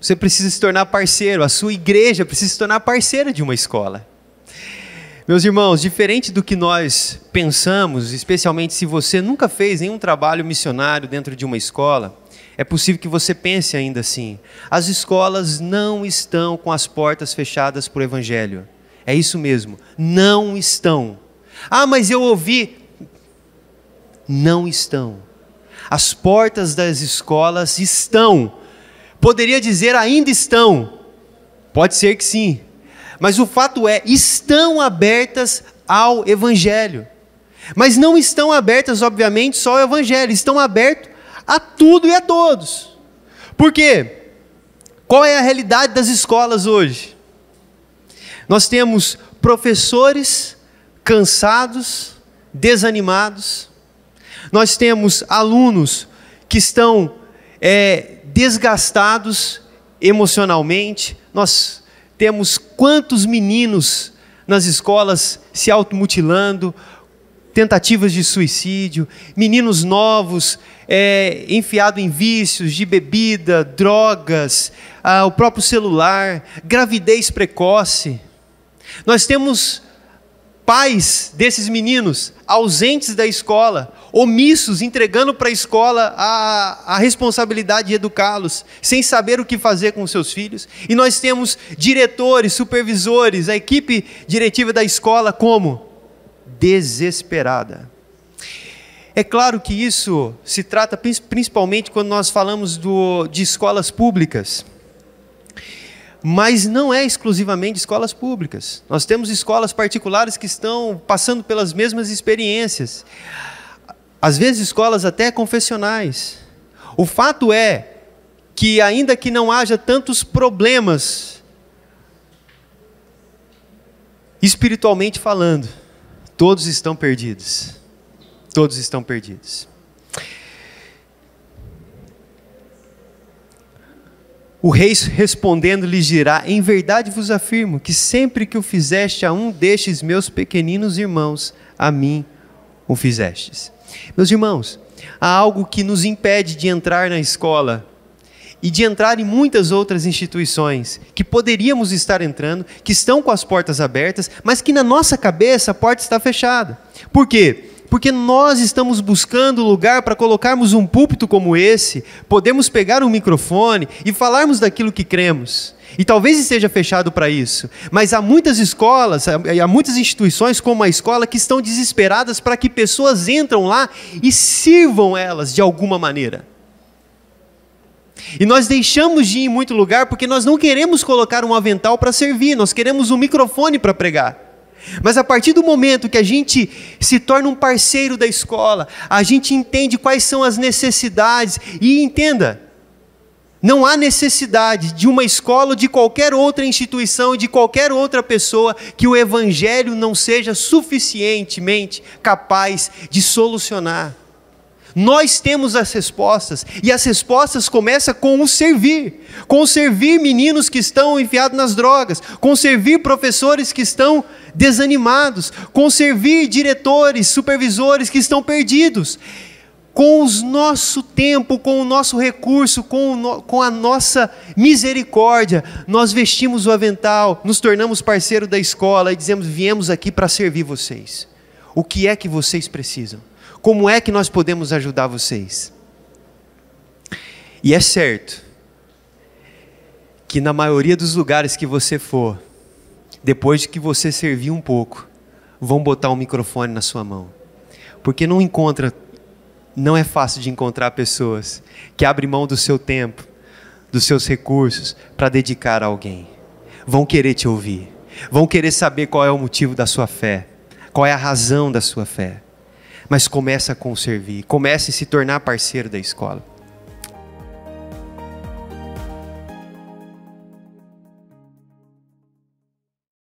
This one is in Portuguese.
Você precisa se tornar parceiro, a sua igreja precisa se tornar parceira de uma escola. Meus irmãos, diferente do que nós pensamos, especialmente se você nunca fez nenhum trabalho missionário dentro de uma escola, é possível que você pense ainda assim. As escolas não estão com as portas fechadas para o Evangelho. É isso mesmo, não estão. Ah, mas eu ouvi. Não estão. As portas das escolas estão Poderia dizer ainda estão. Pode ser que sim. Mas o fato é, estão abertas ao evangelho. Mas não estão abertas, obviamente, só ao evangelho, estão abertas a tudo e a todos. Por quê? Qual é a realidade das escolas hoje? Nós temos professores cansados, desanimados, nós temos alunos que estão é, desgastados emocionalmente. Nós temos quantos meninos nas escolas se automutilando, tentativas de suicídio, meninos novos é, enfiados em vícios de bebida, drogas, ah, o próprio celular, gravidez precoce. Nós temos pais desses meninos ausentes da escola, omissos, entregando para a escola a, a responsabilidade de educá-los, sem saber o que fazer com seus filhos. E nós temos diretores, supervisores, a equipe diretiva da escola como desesperada. É claro que isso se trata principalmente quando nós falamos do, de escolas públicas mas não é exclusivamente escolas públicas. Nós temos escolas particulares que estão passando pelas mesmas experiências. Às vezes, escolas até confessionais. O fato é que, ainda que não haja tantos problemas, espiritualmente falando, todos estão perdidos. Todos estão perdidos. O rei respondendo lhes dirá: Em verdade vos afirmo que sempre que o fizeste a um destes meus pequeninos irmãos, a mim o fizestes. Meus irmãos, há algo que nos impede de entrar na escola e de entrar em muitas outras instituições que poderíamos estar entrando, que estão com as portas abertas, mas que na nossa cabeça a porta está fechada. Por quê? Porque nós estamos buscando lugar para colocarmos um púlpito como esse, podemos pegar um microfone e falarmos daquilo que cremos. E talvez esteja fechado para isso, mas há muitas escolas, há muitas instituições como a escola que estão desesperadas para que pessoas entram lá e sirvam elas de alguma maneira. E nós deixamos de ir em muito lugar porque nós não queremos colocar um avental para servir, nós queremos um microfone para pregar. Mas a partir do momento que a gente se torna um parceiro da escola, a gente entende quais são as necessidades e entenda, não há necessidade de uma escola ou de qualquer outra instituição, de qualquer outra pessoa, que o evangelho não seja suficientemente capaz de solucionar. Nós temos as respostas, e as respostas começam com o servir, com servir meninos que estão enfiados nas drogas, com servir professores que estão desanimados, com servir diretores, supervisores que estão perdidos. Com o nosso tempo, com o nosso recurso, com, no, com a nossa misericórdia, nós vestimos o avental, nos tornamos parceiro da escola e dizemos: viemos aqui para servir vocês. O que é que vocês precisam? Como é que nós podemos ajudar vocês? E é certo que na maioria dos lugares que você for, depois de que você servir um pouco, vão botar um microfone na sua mão. Porque não encontra, não é fácil de encontrar pessoas que abrem mão do seu tempo, dos seus recursos para dedicar a alguém. Vão querer te ouvir, vão querer saber qual é o motivo da sua fé, qual é a razão da sua fé mas começa a servir, comece a se tornar parceiro da escola.